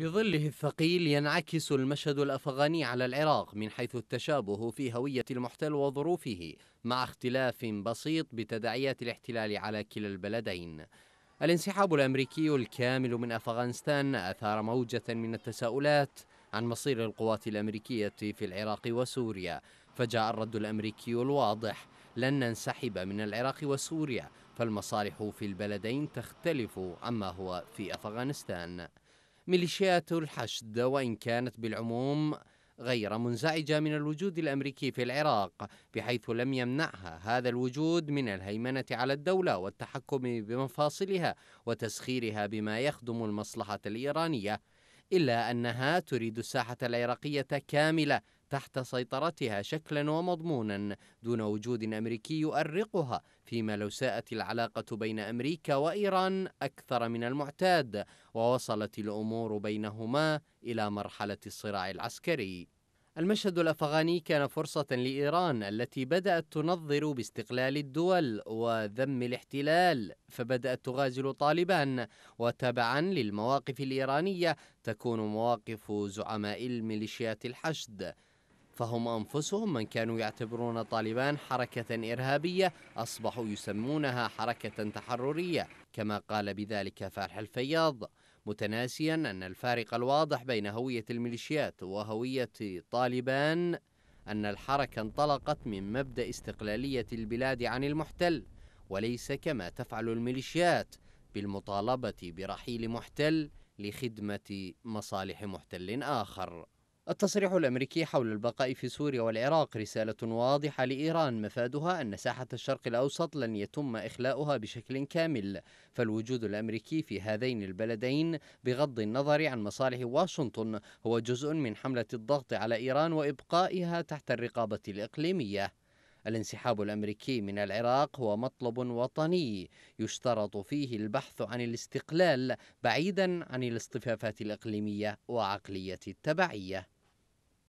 بظله الثقيل ينعكس المشهد الافغاني على العراق من حيث التشابه في هويه المحتل وظروفه مع اختلاف بسيط بتداعيات الاحتلال على كلا البلدين. الانسحاب الامريكي الكامل من افغانستان اثار موجه من التساؤلات عن مصير القوات الامريكيه في العراق وسوريا، فجاء الرد الامريكي الواضح لن ننسحب من العراق وسوريا، فالمصالح في البلدين تختلف عما هو في افغانستان. ميليشيات الحشد وإن كانت بالعموم غير منزعجة من الوجود الأمريكي في العراق بحيث لم يمنعها هذا الوجود من الهيمنة على الدولة والتحكم بمفاصلها وتسخيرها بما يخدم المصلحة الإيرانية إلا أنها تريد الساحة العراقية كاملة تحت سيطرتها شكلا ومضمونا دون وجود أمريكي يؤرقها فيما لو ساءت العلاقة بين أمريكا وإيران أكثر من المعتاد ووصلت الأمور بينهما إلى مرحلة الصراع العسكري المشهد الافغاني كان فرصه لايران التي بدات تنظر باستقلال الدول وذم الاحتلال فبدات تغازل طالبان وتبعا للمواقف الايرانيه تكون مواقف زعماء الميليشيات الحشد فهم أنفسهم من كانوا يعتبرون طالبان حركة إرهابية أصبحوا يسمونها حركة تحررية كما قال بذلك فالح الفياض متناسيا أن الفارق الواضح بين هوية الميليشيات وهوية طالبان أن الحركة انطلقت من مبدأ استقلالية البلاد عن المحتل وليس كما تفعل الميليشيات بالمطالبة برحيل محتل لخدمة مصالح محتل آخر التصريح الأمريكي حول البقاء في سوريا والعراق رسالة واضحة لإيران مفادها أن ساحة الشرق الأوسط لن يتم إخلاؤها بشكل كامل فالوجود الأمريكي في هذين البلدين بغض النظر عن مصالح واشنطن هو جزء من حملة الضغط على إيران وإبقائها تحت الرقابة الإقليمية الانسحاب الامريكي من العراق هو مطلب وطني يشترط فيه البحث عن الاستقلال بعيدا عن الاصطفافات الاقليميه وعقليه التبعيه